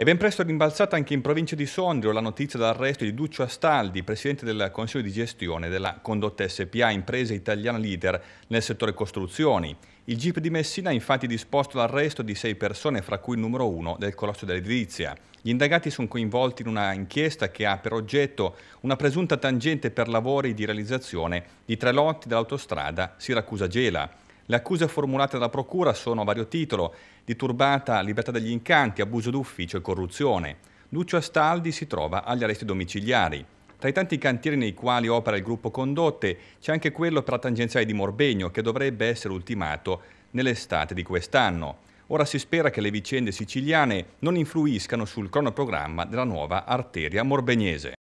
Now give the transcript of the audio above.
È ben presto rimbalzata anche in provincia di Sondrio la notizia dell'arresto di Duccio Astaldi, presidente del Consiglio di gestione della Condotta SPA Impresa Italiana Leader nel settore costruzioni. Il GIP di Messina ha infatti disposto l'arresto di sei persone, fra cui il numero uno del colosso dell'edilizia. Gli indagati sono coinvolti in una inchiesta che ha per oggetto una presunta tangente per lavori di realizzazione di tre lotti dell'autostrada Siracusa-Gela. Le accuse formulate dalla Procura sono a vario titolo, di turbata libertà degli incanti, abuso d'ufficio e corruzione. Lucio Astaldi si trova agli arresti domiciliari. Tra i tanti cantieri nei quali opera il gruppo Condotte c'è anche quello per la tangenziale di Morbegno che dovrebbe essere ultimato nell'estate di quest'anno. Ora si spera che le vicende siciliane non influiscano sul cronoprogramma della nuova arteria morbegnese.